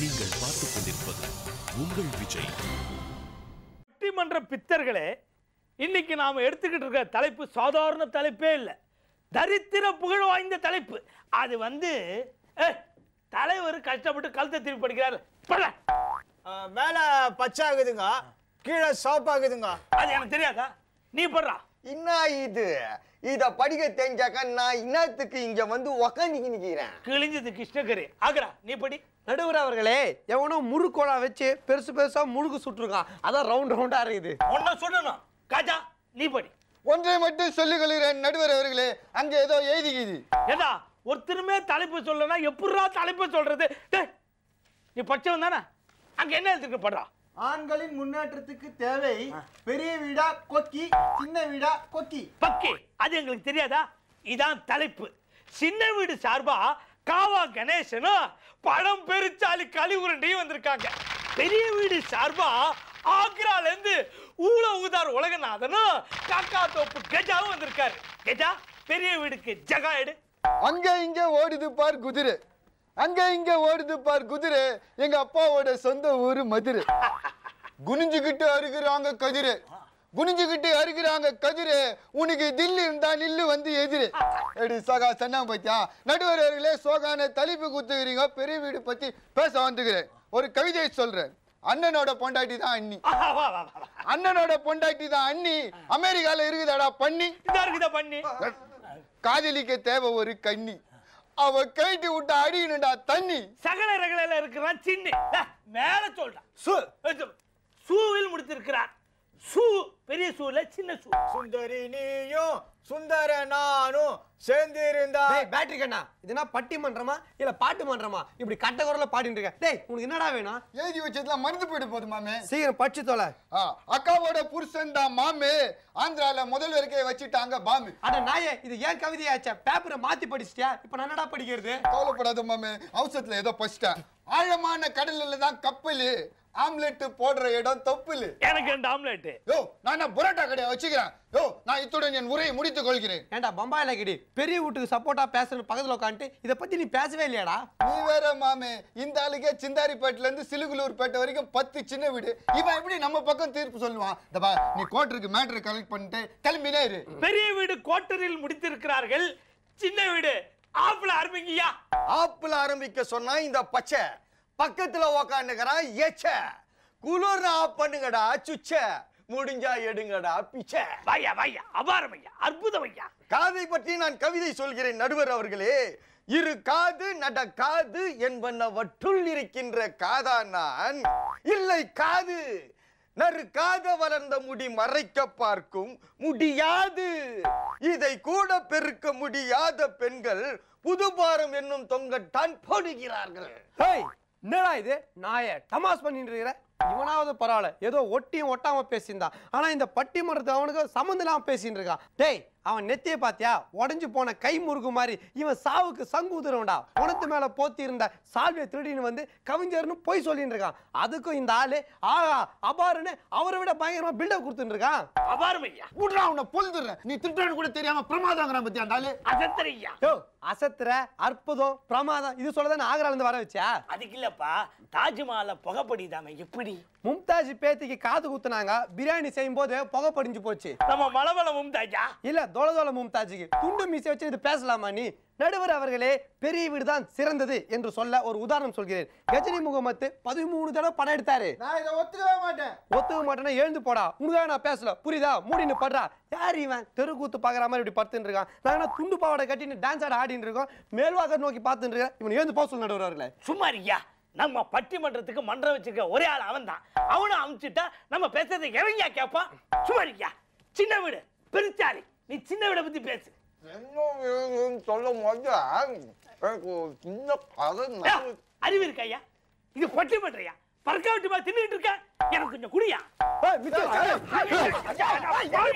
நீங்கள் பார்த்துக் கொண்டிருப்பது உங்கள் விஜய் பட்டிமன்ற பித்தர்களே இன்னைக்கு நாம் எடுத்துக்கிட்டு இருக்க தலைப்பு சாதாரண தலைப்பே இல்லை தரித்திர புகழ் வாய்ந்த தலைப்பு அது வந்து தலைவர் கஷ்டப்பட்டு கழுத்தை திருப்பி படிக்கிறார் மேலே பச்சாகுதுங்க கீழே சாப்பாகுதுங்க அது எனக்கு தெரியாதா நீ படுறா என்ன இது இத படிக்க தெரிஞ்சாக்கா நான் இன்னத்துக்கு இங்க வந்து உக்காந்து நிக்கிறேன் கிழிஞ்சது கிருஷ்ணகிரி ஆக்ரா நீ படி நடுவர் அவர்களே எவனோ முறுக்கோலா வச்சு பெருசு பெருசா முழுகு சுட்டுருக்கான் அதான் ரவுண்ட் ரவுண்டா இருக்குது ஒன்ன சொல்லணும் காஜா நீ படி ஒன்றை மட்டும் சொல்லிக்கொள்கிறேன் நடுவர் அவர்களே அங்க ஏதோ எழுதிக்குது ஏதா ஒருத்தருமே தலைப்பு சொல்லனா எப்படா தலைப்பு சொல்றது நீ படிச்சவன் தானே அங்க என்ன எழுதிருக்கு படுறா ஆண்களின் முன்னேற்றத்துக்கு தேவை பெரிய வீடா கொக்கி சின்ன வீடா கொக்கி பக்கி அது எங்களுக்கு தெரியாதா இதான் தலைப்பு சின்ன வீடு சார்பா காவா கணேசனும் பழம் பெருச்சாலி கழிவுரண்டையும் வந்திருக்காங்க பெரிய வீடு சார்பா ஆக்ரால இருந்து ஊழ ஊதார் உலகநாதனும் காக்கா தோப்பு கஜாவும் வந்திருக்காரு கஜா பெரிய வீடுக்கு ஜகாயிடு எடு அங்க இங்க ஓடுது பார் குதிரை அங்க இங்க ஓடுது பார் குதிரை எங்க அப்பாவோட சொந்த ஊரு மதுரை குனிஞ்சுக்கிட்டு அருகிறாங்க கதிரு குனிஞ்சுக்கிட்டு அருகிறாங்க கதிரு உனக்கு தில்லு இருந்தா நில்லு வந்து எதிரு எடு சகா சொன்னா பத்தியா நடுவரர்களே சோகான தலைப்பு குத்துக்கிறீங்க பெரிய வீடு பத்தி பேச வந்துக்கிறேன் ஒரு கவிதையை சொல்றேன் அண்ணனோட பொண்டாட்டி தான் அண்ணி அண்ணனோட பொண்டாட்டி தான் அண்ணி அமெரிக்கால இருக்குதாடா பண்ணி இருக்குதா பண்ணி காதலிக்க தேவை ஒரு கண்ணி அவ கைட்டு விட்டு அடிக்கணும்டா தண்ணி சகல ரகல இருக்கிறான் சின்ன மேல சொல்றான் சூவில் முடித்திருக்கிறார் ஷூ பெரிய ஷூல சின்ன ஷூ சுந்தரி நீயும் சுந்தர நானும் சேர்ந்து இருந்தா டேய் பேட்டரி கண்ணா இதுனா பட்டி மன்றமா இல்ல பாட்டு மன்றமா இப்படி கட்ட குரல்ல பாடிட்டு இருக்க டேய் உனக்கு என்னடா வேணும் எழுதி வச்சதுலாம் மருந்து போயிட்டு போகுது மாமே சீக்கிரம் படிச்சு தொலை அக்காவோட புருஷன் தான் மாமே ஆந்திரால முதல் வரைக்கும் வச்சுட்டாங்க பாமு அட நாயே இது ஏன் கவிதையாச்சா பேப்பரை மாத்தி படிச்சிட்டியா இப்போ நான் என்னடா படிக்கிறது கவலைப்படாத மாமே அவசரத்துல ஏதோ படிச்சிட்டேன் ஆழமான கடல்ல தான் கப்பல் ஆம்லெட் போடுற இடம் தொப்புலு எனக்கு ரெண்டு ஆம்லெட் யோ நான் புரோட்டா கடையை வச்சுக்கிறேன் யோ நான் இத்துடன் என் உரையை முடித்துக் கொள்கிறேன் ஏன்டா பம்பாயில கிடி பெரிய வீட்டுக்கு சப்போர்ட்டா பேசுறது பக்கத்துல உட்காந்துட்டு இதை பத்தி நீ பேசவே இல்லையாடா நீ வேற மாமே இந்த ஆளுக்கே சிந்தாரிப்பேட்ல இருந்து சிலுகுலூர்பேட்டை வரைக்கும் பத்து சின்ன வீடு இவன் எப்படி நம்ம பக்கம் தீர்ப்பு சொல்லுவான் தபா நீ கோட்டருக்கு மேட்ரு கலெக்ட் பண்ணிட்டு கிளம்பினே இரு பெரிய வீடு கோட்டரில் முடித்திருக்கிறார்கள் சின்ன வீடு ஆப்பிள் ஆரம்பிங்கய்யா ஆப்பிள் ஆரம்பிக்க சொன்னா இந்த பச்சை பக்கத்தில் உக்காந்துக்கிறான் ஏச்ச குளிர் ஆஃப் பண்ணுங்கடா சுச்ச முடிஞ்சா எடுங்கடா பிச்ச வாயா வாயா அபாரம் ஐயா அற்புதம் ஐயா காதை பற்றி நான் கவிதை சொல்கிறேன் நடுவர் அவர்களே இரு காது நட நடக்காது என்பனவற்றுள் இருக்கின்ற காதா நான் இல்லை காது நறு நறுக்காத வளர்ந்த முடி மறைக்க பார்க்கும் முடியாது இதை கூட பெருக்க முடியாத பெண்கள் புதுபாரம் என்னும் தொங்கட்டான் போடுகிறார்கள் என்னடா இது நாய டமாஸ் பண்ணிட்டு இருக்கிற இவனாவது பரவாயில்ல ஏதோ ஒட்டியும் ஒட்டாமல் பேசியிருந்தான் ஆனால் இந்த பட்டிமன்றத்தை அவனுக்கு சம்மந்தம் இல்லாம பேசிட்டு இருக்கான் டேய் அவன் நெத்திய பாத்தியா உடஞ்சு போன கை முருகு மாதிரி இவன் சாவுக்கு சங்குதுரவன்டா உனத்து மேல போத்தி இருந்த சால்வே திருடின்னு வந்து கவிஞர்னு போய் சொல்லிட்டு இருக்கான் அதுக்கும் இந்த ஆளு ஆகா அபாருன்னு அவரை விட பயங்கரமா பில்டப் கொடுத்துட்டு இருக்கான் அபாரம் ஐயா விட்றா அவனை பொழுதுறேன் நீ திருட்டுறன்னு கூட தெரியாம பிரமாதங்கிறான் பத்தி அந்த ஆளு அசத்துற அற்புதம் பிரமாதம் இது சொல்லதானே ஆக்ரால இருந்து வர வச்சா அதுக்கு இல்லப்பா தாஜ்மஹால புகைப்படிதாம எப்படி மும்தாஜ் பேத்திக்கு காது குத்துனாங்க பிரியாணி செய்யும் போது புகை படிஞ்சு போச்சு நம்ம மலவள மும்தாஜா இல்ல தோல மும்தாஜிக்கு துண்டு மீசை வச்சு இது பேசலாமா நீ நடுவர் அவர்களே பெரிய வீடு தான் சிறந்தது என்று சொல்ல ஒரு உதாரணம் சொல்கிறேன் கஜினி முகமது பதிமூணு தடவை படம் எடுத்தாரு நான் இதை ஒத்துக்கவே மாட்டேன் ஒத்துக்க மாட்டேன்னா எழுந்து போடா உனக்காக நான் பேசல புரியுதா மூடின்னு படுறா யார் இவன் தெருக்கூத்து பார்க்குற மாதிரி இப்படி படுத்துட்டு இருக்கான் நான் துண்டு பாவாடை கட்டின்னு டான்ஸ் ஆட ஆடின்னு இருக்கோம் மேல்வாக நோக்கி பார்த்துட்டு இருக்கேன் இவன் எழுந்து போக சொல்ல நடுவர் அவர்களே சும்மா இருக்கியா நம்ம பட்டிமன்றத்துக்கு மன்றம் வச்சிருக்க ஒரே ஆள் அவன் தான் அவனை அமுச்சுட்டா நம்ம பேசுறது இறங்கியா கேட்பான் சும்மா இருக்கியா சின்ன வீடு பெருச்சாரி நீ சின்ன வீட பத்தி பேசு சொல்லும் போது மாட்டேன் அறிவு இருக்கா ஐயா இது பட்டு பண்றியா பறக்க பா தின்னுட்டு இருக்க எனக்கு கொஞ்சம் குடியா கை வாய் ஐயா ஐயா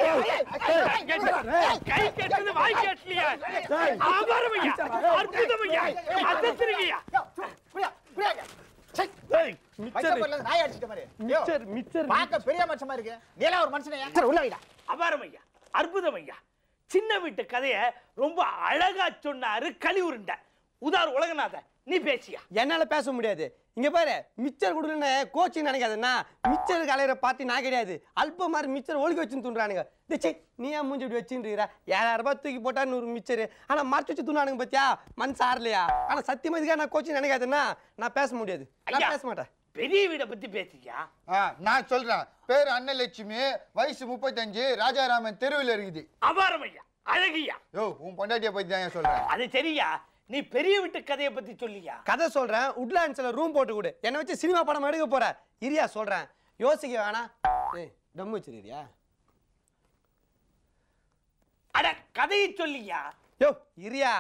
மிச்சர் மிச்சர் மிச்சர் பார்க்க பெரிய மச்சமா இருக்கு நீலாம் ஒரு மனுஷனையா அபாரம் ஐயா அற்புதம் ஐயா சின்ன வீட்டு கதையை ரொம்ப அழகா சொன்னாரு கழிவுருண்ட உதார் உலகநாத நீ பேசியா என்னால பேச முடியாது இங்க பாரு மிச்சர் கொடுக்கணும் கோச்சிங் நினைக்காதுன்னா மிச்சர் கலையிற பார்ட்டி நான் கிடையாது அல்ப மாதிரி மிச்சர் ஒழுங்கி வச்சுன்னு தூண்டுறானுங்க தச்சி நீ ஏன் மூஞ்சி இப்படி வச்சுன்றீரா ஏழாயிரம் ரூபாய் தூக்கி போட்டா நூறு மிச்சர் ஆனா மறைச்சு வச்சு தூண்டானுங்க பத்தியா மனசு ஆறலையா ஆனா சத்தியமதிக்கா நான் கோச்சிங் நினைக்காதுன்னா நான் பேச முடியாது நான் பேச மாட்டேன் பெரிய வீடை பத்தி பேசுறியா நான் சொல்றேன் பேர் அன்னலட்சுமி வயசு முப்பத்தஞ்சு ராஜாராமன் தெருவில் இருக்குது அபாரம் ஐயா அழகியா யோ உன் பொண்டாட்டிய பத்தி தான் சொல்றேன் அது சரியா நீ பெரிய வீட்டு கதையை பத்தி சொல்லியா கதை சொல்றேன் உட்லாண்ட்ஸ்ல ரூம் போட்டு கொடு என்னை வச்சு சினிமா படம் எடுக்க போற இரியா சொல்றேன் யோசிக்க வேணா ஏய் டம் வச்சிருக்கியா அட கதையை சொல்லியா யோ இரியா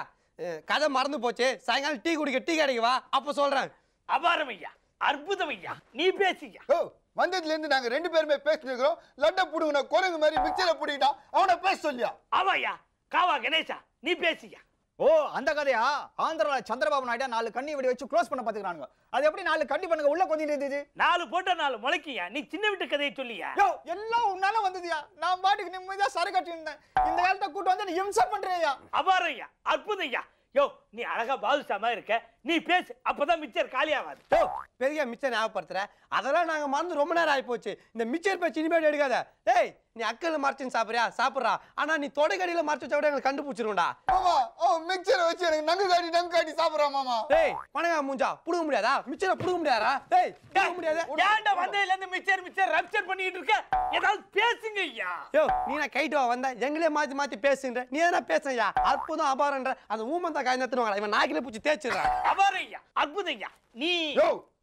கதை மறந்து போச்சு சாயங்காலம் டீ குடிக்க டீ கடைக்கு வா அப்ப சொல்றேன் அபாரம் ஐயா அற்புதம் ஐயா நீ பேசியா ஓ வந்ததுல இருந்து நாங்க ரெண்டு பேருமே பேசிருக்கிறோம் லட்ட புடுங்கின குரங்கு மாதிரி மிக்சரை புடிக்கிட்டான் அவன பேச சொல்லியா ஆமாயா காவா கணேஷா நீ பேசியா ஓ அந்த கதையா ஆந்திரால சந்திரபாபு நாயுடா நாலு கண்ணி வெடி வச்சு க்ளோஸ் பண்ண பாத்துக்கிறாங்க அது எப்படி நாலு கண்ணி பண்ணுங்க உள்ள கொஞ்சம் இருந்தது நாலு போட்ட நாலு முளைக்கியா நீ சின்ன வீட்டு கதையை சொல்லியா யோ எல்லாம் உன்னால வந்ததுயா நான் பாட்டுக்கு நிம்மதியா சரி கட்டி இருந்தேன் இந்த காலத்தை கூட்டு வந்து நீ இம்சா பண்றியா ஐயா அற்புதம் ஐயா யோ நீ அழகா பாதுஷா மாதிரி இருக்க நீ பேசு அப்பதான் மிச்சர் காலியாவாது ஓ பெரிய மிச்சர் ஞாபகப்படுத்துற அதெல்லாம் நாங்க மறந்து ரொம்ப நேரம் ஆகி போச்சு இந்த மிச்சர் பேச்சு இனிமேல் எடுக்காத டேய் நீ அக்கல்ல மறைச்சின்னு சாப்பிடுறியா சாப்பிடுறா ஆனா நீ தொடைக்கடியில மறைச்சு வச்சா விட கண்டுபிடிச்சிருண்டா மாமா ஓ வச்சு எனக்கு நங்கு காட்டி நங்கு காட்டி சாப்பிடறா மாமா டேய் பணங்க மூஞ்சா புடுங்க முடியாதா மிச்சரை புடுங்க முடியாதா டேய் புடுங்க முடியாதா ஏன்டா வந்ததுல இருந்து மிச்சர் மிச்சர் ரப்சர் பண்ணிட்டு இருக்க ஏதாவது பேசுங்க ஐயா யோ நீ நான் கைட்டு வா வந்த எங்களே மாத்தி மாத்தி பேசுன்ற நீ எதனா பேசுறியா அற்புதம் அபாரன்ற அந்த ஊமந்தா காய் நிறுத்துவாங்க இவன் நாக்கில பூச்சி தேய்ச்சிடுறான்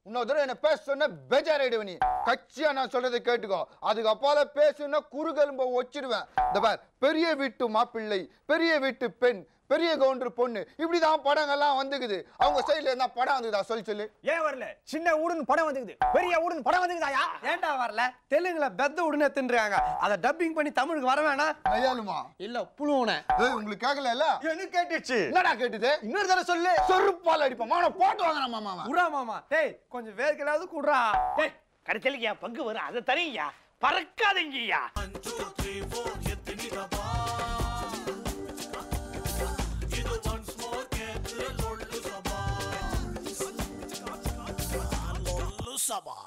இன்னொரு தடவை என்ன பேச சொன்ன பேஜாராயிடுவ நீ கட்சியா நான் சொல்றதை கேட்டுக்கோ அதுக்கு அப்பால பேசுனா குறுகெலும்ப வச்சிடுவேன் இந்த பெரிய வீட்டு மாப்பிள்ளை பெரிய வீட்டு பெண் பெரிய கவுண்டர் பொண்ணு இப்படிதான் படங்கள்லாம் வந்துக்குது அவங்க சைடுல இருந்தா படம் வந்துதா சொல்லி சொல்லு ஏன் வரல சின்ன ஊடுன்னு படம் வந்துக்குது பெரிய ஊடுன்னு படம் வந்துக்குதாயா ஏன்டா வரல தெலுங்குல பெத்த உடனே தின்றாங்க அதை டப்பிங் பண்ணி தமிழுக்கு வர வேணாம் கையாளுமா இல்ல புழுவன உங்களுக்கு கேக்கல இல்ல என்ன கேட்டுச்சு என்னடா கேட்டுது இன்னொரு தடவை சொல்லு சொருப்பால் அடிப்போம் மாமா போட்டு வாங்கற மாமா உடா மாமா டேய் கொஞ்சம் வேர்க்கலாவது குடுறா டேய் கடைசியிலயா பங்கு வரும் அதை தரீங்கயா பறக்காதீங்கய்யா summer.